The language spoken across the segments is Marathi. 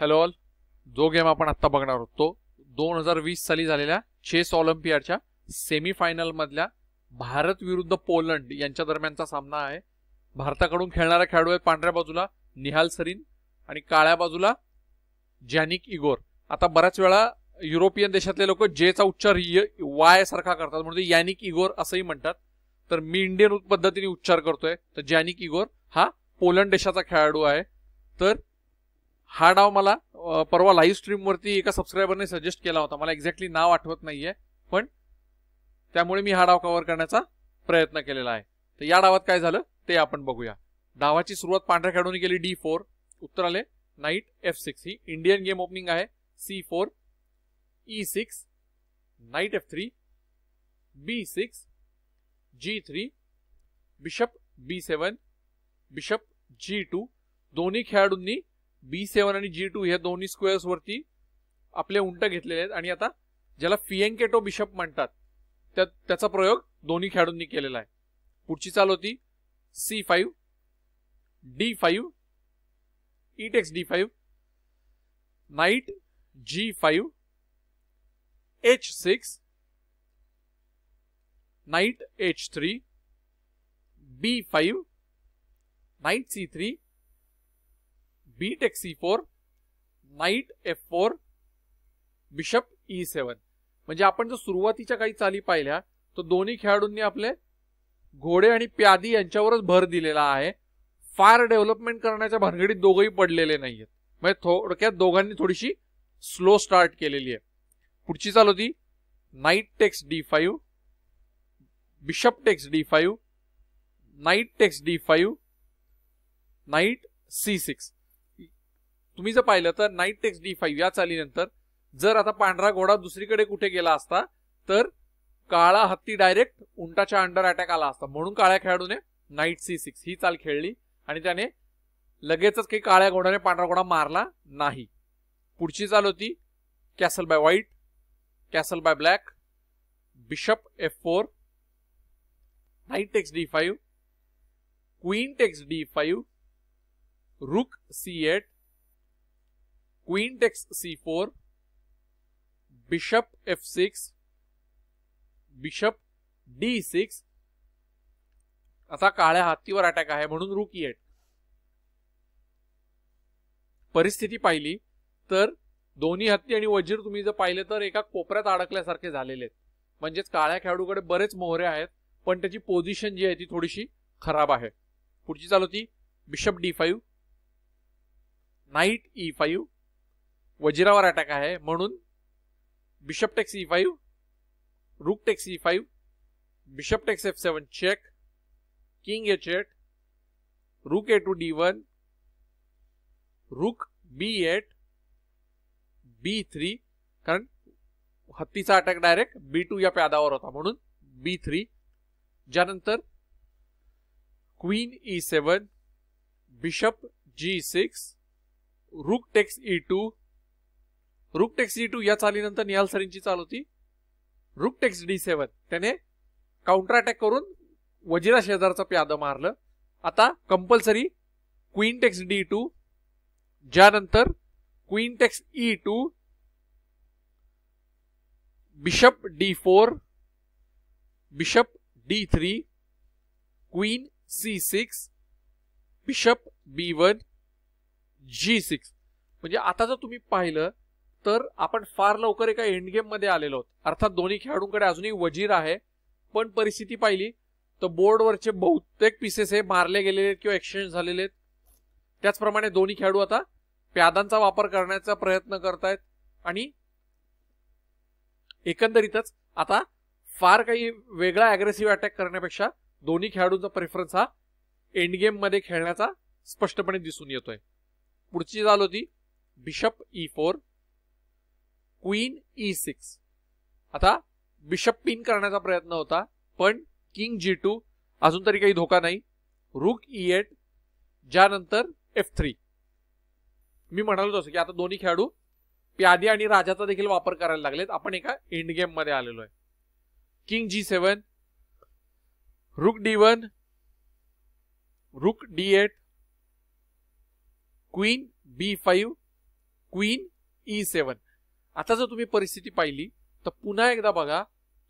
हॅलो ऑल जो गेम आपण आत्ता बघणार आहोत तो दोन हजार वीस साली झालेल्या चेस ऑलिम्पियाडच्या सेमीफायनलमधल्या भारत विरुद्ध पोलंड यांच्या दरम्यानचा सामना आहे भारताकडून खेळणारा खेळाडू आहे पांढऱ्या बाजूला निहाल सरीन आणि काळ्या बाजूला जॅनिक इगोर आता बऱ्याच वेळा युरोपियन देशातले लोक जेचा उच्चार वाय सारखा करतात म्हणजे यानिक इगोर असंही म्हणतात तर मी इंडियन पद्धतीने उच्चार करतोय तर जॅनिक इगोर हा पोलंड देशाचा खेळाडू आहे तर हा डाव मला परवा लाईव्ह स्ट्रीमवरती एका सबस्क्रायबरने सजेस्ट केला होता मला एक्झॅक्टली नाव आठवत नाहीये पण त्यामुळे मी हा डाव कव्हर करण्याचा प्रयत्न केलेला आहे तर या डावात काय झालं ते आपण बघूया डावाची सुरुवात पांढऱ्या खेळाडूने केली डी फोर उत्तर आले नाईट एफ सिक्स ही इंडियन गेम ओपनिंग आहे C four E six knight F three B six G three bishop B seven bishop G two दोन्ही खेळाडूंनी बी सेवन आणि जी टू ह्या दोन्ही स्क्वेअर्स वरती आपले उंट घेतलेले आहेत आणि आता ज्याला फिएंकेटो बिशप म्हणतात त्या त्याचा प्रयोग दोन्ही खेळाडूंनी केलेला आहे पुढची चाल होती C five D five E takes D five knight G five H six knight H three B five knight C three B take C four knight F four bishop E seven म्हणजे आपण जर सुरुवातीच्या काही चाली पाहिल्या तर दोन्ही खेळाडूंनी आपले घोडे आणि प्यादी यांच्यावरच भर दिलेला आहे फार डेव्हलपमेंट करण्याच्या भानगडीत दोघंही पडलेले आहेत म्हणजे थोडक्यात दोघांनी थोडीशी स्लो स्टार्ट केलेली आहे पुढची चाल होती knight takes D five bishop takes D five knight takes D five knight C six तुम्ही जर पाहिलं तर नाईट टेक्स डी फाईव्ह या चालीनंतर जर आता पांढरा घोडा दुसरीकडे कुठे गेला असता तर काळा हत्ती डायरेक्ट उंटाच्या अंडर अटॅक आला असता म्हणून काळ्या खेळाडूने नाईट सी सिक्स ही चाल खेळली आणि त्याने लगेचच काही काळ्या घोड्याने पांढरा घोडा मारला नाही पुढची चाल होती castle by white castle by black bishop F four knight takes D five queen takes D five rook C eight queen takes C four bishop F six bishop D six असा काळ्या हत्तीवर अटॅक आहे म्हणून रुक एट परिस्थिती पाहिली तर दोन्ही हत्ती आणि वजीर तुम्ही जर पाहिले तर एका कोपऱ्यात अडकल्यासारखे झालेले आहेत म्हणजेच काळ्या खेळाडूकडे बरेच मोहरे आहेत पण त्याची पोझिशन जी आहे ती थोडीशी खराब आहे पुढची चालू होती bishop D five knight E five वजिरावर अटॅक आहे म्हणून bishop takes E five rook takes E five bishop takes F seven check king H eight rook A to D one रूक बी एट बी थ्री कारण हत्तीचा अटॅक डायरेक्ट बी टू या प्यादावर होता म्हणून बी थ्री ज्यानंतर queen E seven bishop G six rook takes E two rook takes D two या चालीनंतर निहाल सरींची चाल होती रुकटेक्स डी सेवन त्याने काउंटर अटॅक करून वजिरा शेजारचं प्यादं मारलं आता compulsory queen takes D two ज्यानंतर takes E two bishop D four bishop D three queen C six bishop B one G six म्हणजे आता जर तुम्ही पाहिलं तर आपण फार लवकर एका एंड मध्ये आलेलो आहोत अर्थात दोन्ही खेळाडूंकडे अजूनही वजीर आहे पण परिस्थिती पाहिली तर बोर्डवरचे बहुतेक पीसेस हे मारले गेलेले आहेत किंवा एक्सचेंज झालेले आहेत त्याचप्रमाणे दोन्ही खेळाडू आता प्यादांचा वापर करण्याचा प्रयत्न करतायत आणि एकंदरीतच आता फार काही वेगळा अग्रेसिव्ह अटॅक करण्यापेक्षा दोन्ही खेळाडूंचा प्रेफरन्स हा एंड मध्ये खेळण्याचा स्पष्टपणे दिसून येतोय पुढची चाल होती bishop E four queen E six आता बिशप पिन करण्याचा प्रयत्न होता पण किंग जी टू अजून तरी काही धोका नाही रुक ई एट ज्यानंतर एफ थ्री मी म्हणालो तसं की आता दोन्ही खेळाडू प्यादी आणि राजाचा देखील वापर करायला लागलेत आपण एका एंड गेम मध्ये आलेलो आहे king G seven rook D one rook D eight queen B five queen E seven आता जर तुम्ही परिस्थिती पाहिली तर पुन्हा एकदा बघा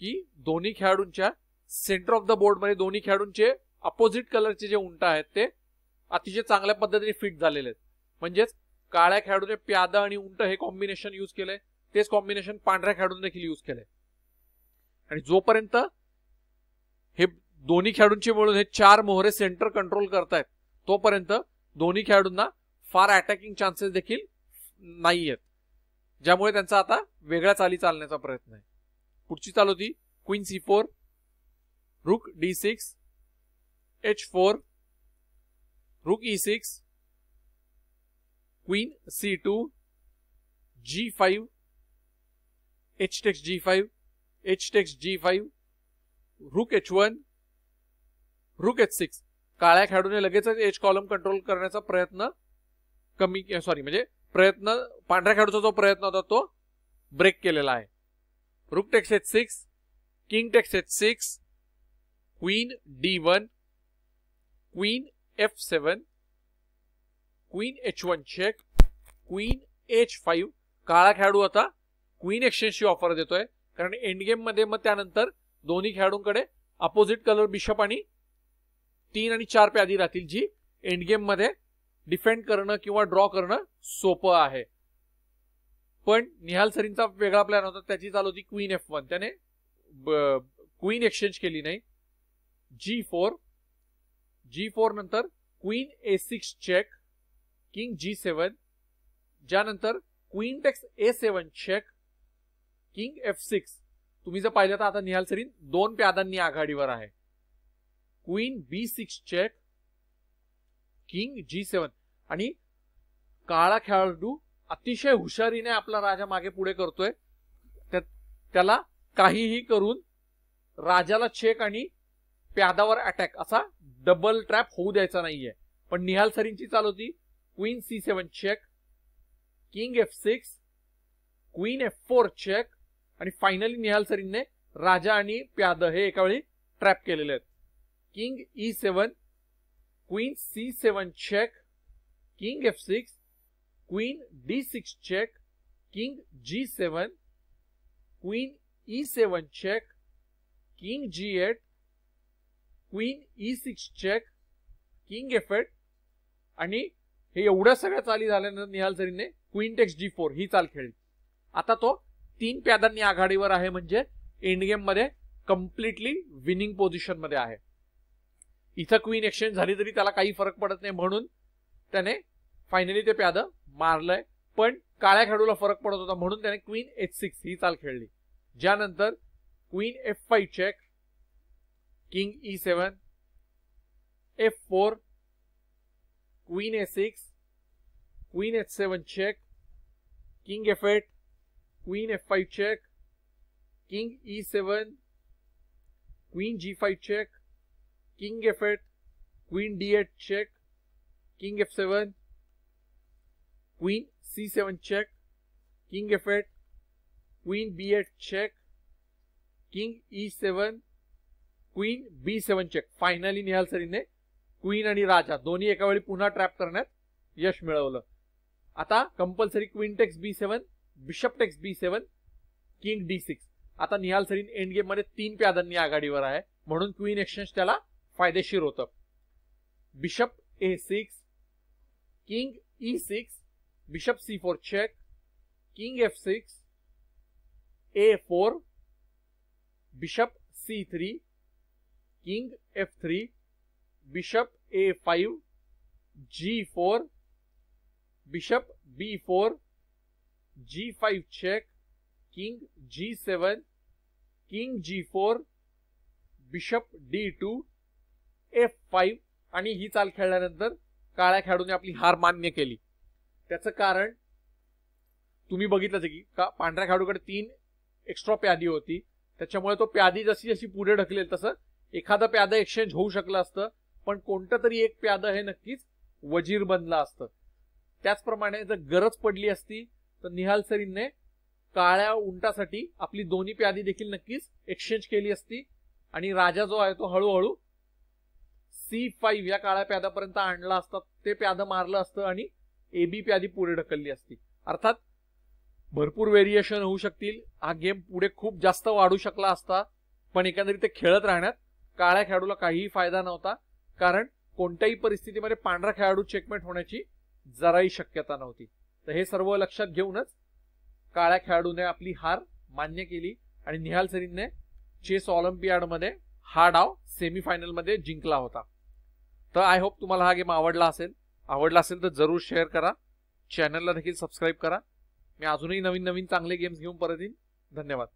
की दोन्ही खेळाडूंच्या सेंटर ऑफ द बोर्डमध्ये दोन्ही खेळाडूंचे अपोजिट कलरचे जे उंट आहेत ते अतिशय चांगल्या पद्धतीने फिट झालेले आहेत म्हणजेच काळ्या खेळाडूने प्यादा आणि उंट हे कॉम्बिनेशन यूज केलंय तेच कॉम्बिनेशन पांढऱ्या खेळाडून देखील यूज केलंय आणि जोपर्यंत हे दोन्ही खेळाडूंचे मिळून हे चार मोहरे सेंटर कंट्रोल करतायत तोपर्यंत दोन्ही खेळाडूंना फार अटॅकिंग चान्सेस देखील नाही आहेत ज्यामुळे त्यांचा आता वेगळ्या चाली चालण्याचा प्रयत्न आहे पुढची चाल होती queen C four rook D six H four rook E six queen C two G five H takes G five H takes G five rook H one rook H six काळ्या खेळाडूने लगेचच एच कॉलम कंट्रोल करण्याचा प्रयत्न कमी सॉरी म्हणजे प्रयत्न पांढऱ्या खेळाडूचा जो प्रयत्न होता तो ब्रेक केलेला आहे rook takes H six king takes H six queen D one queen F seven queen H one check queen H five काळा खेळाडू आता क्वीन एक्सचेंजची ऑफर देतोय कारण एंड गेम मध्ये मग त्यानंतर दोन्ही खेळाडूंकडे अपोजिट कलर बिशप आणि तीन आणि चार प्यादी राहतील जी एंड गेम मध्ये डिफेंड करणं किंवा ड्रॉ करणं सोपं आहे पण निहाल सरींचा वेगळा प्लॅन होता त्याची चालू होती क्वीन एफ वन त्याने क्वीन एक्सचेंज केली नाही जी फोर जी फोर नंतर queen A six check king G seven ज्यानंतर queen takes A seven check king F six तुम्ही जर पाहिलं तर आता निहाल सरीन दोन प्यादांनी आघाडीवर आहे queen B six check king G seven आणि काळा खेळाडू अतिशय हुशारीने आपला राजा मागे पुढे करतोय त्याला काहीही करून राजाला चेक आणि प्यादावर अटॅक असा डबल ट्रॅप होऊ द्यायचा नाहीये पण निहाल सरींची चाल होती queen C seven check king F six queen F four check आणि फायनली निहाल सरींने राजा आणि प्याद हे एका वेळी ट्रॅप केलेले आहेत king E seven queen C seven check king F six queen D six check king G seven queen E seven check king G eight queen E six check king F eight आणि हे एवढ्या सगळ्या चाली झाल्यानंतर निहाल सरीने क्वीन टेक्स जी फोर ही चाल खेळली आता तो तीन प्यादांनी आघाडीवर आहे म्हणजे एंड गेम मध्ये कम्प्लिटली विनिंग पोझिशन मध्ये आहे इथं क्वीन एक्सचेंज झाली तरी त्याला काही फरक पडत नाही म्हणून त्याने फायनली ते प्याद मारलंय पण काळ्या खेळाडूला फरक पडत होता म्हणून त्याने क्वीन एच सिक्स ही चाल खेळली ज्यानंतर queen F five check king E seven F four queen A six queen H seven check king F eight queen F five check king E seven queen G five check king F eight queen D eight check king F seven queen C seven check king F eight queen B eight check king E seven queen B seven check finally Nihal सरीने क्वीन आणि राजा दोन्ही एका वेळी पुन्हा ट्रॅप करण्यात यश मिळवलं आता compulsory queen takes B seven bishop takes B seven king D six आता निहाल सरीन एंड मध्ये तीन प्यादांनी आघाडीवर आहे म्हणून क्वीन एक्सचेंज त्याला फायदेशीर होतं bishop A six king E six bishop C four check king F six A four bishop C three king F three bishop A five G four bishop B four G five check king G seven king G four bishop D two F five आणि ही चाल खेळल्यानंतर काळ्या खेळाडूने आपली हार मान्य केली त्याचं कारण तुम्ही बघितलंच की का पांढऱ्या खेळाडूकडे तीन एक्स्ट्रा प्यादी होती त्याच्यामुळे तो प्यादी जशी जशी पुढे ढकलेल तसं एखादं प्यादं एक्सचेंज होऊ शकलं असतं पण कोणतं तरी एक प्यादं हे नक्कीच वजीर बनलं असतं त्याचप्रमाणे जर गरज पडली असती तर निहाल सरीनने काळ्या उंटासाठी आपली दोन्ही प्यादी देखील नक्कीच एक्सचेंज केली असती आणि राजा जो आहे तो हळूहळू सी फाईव्ह या काळ्या प्यादापर्यंत आणला असता ते प्याद मारलं असतं आणि बी प्यादी पुढे ढकलली असती अर्थात भरपूर व्हेरिएशन होऊ शकतील हा गेम पुढे खूप जास्त वाढू शकला असता पण एकंदरीत ते खेळत राहण्यात काळ्या खेळाडूला काहीही फायदा नव्हता कारण कोणत्याही परिस्थितीमध्ये पांढरा खेळाडू चेकमेट होण्याची जराही शक्यता नव्हती तर हे सर्व लक्षात घेऊनच काळ्या खेळाडूने आपली हार मान्य केली आणि निहाल सरीनने चेस ऑलिम्पियाडमध्ये हा डाव सेमीफायनलमध्ये जिंकला होता तर आय होप तुम्हाला हा गेम आवडला असेल आवडला असेल तर जरूर शेअर करा चॅनलला देखील सबस्क्राईब करा मी अजूनही नवीन नवीन चांगले गेम्स घेऊन परत येईन धन्यवाद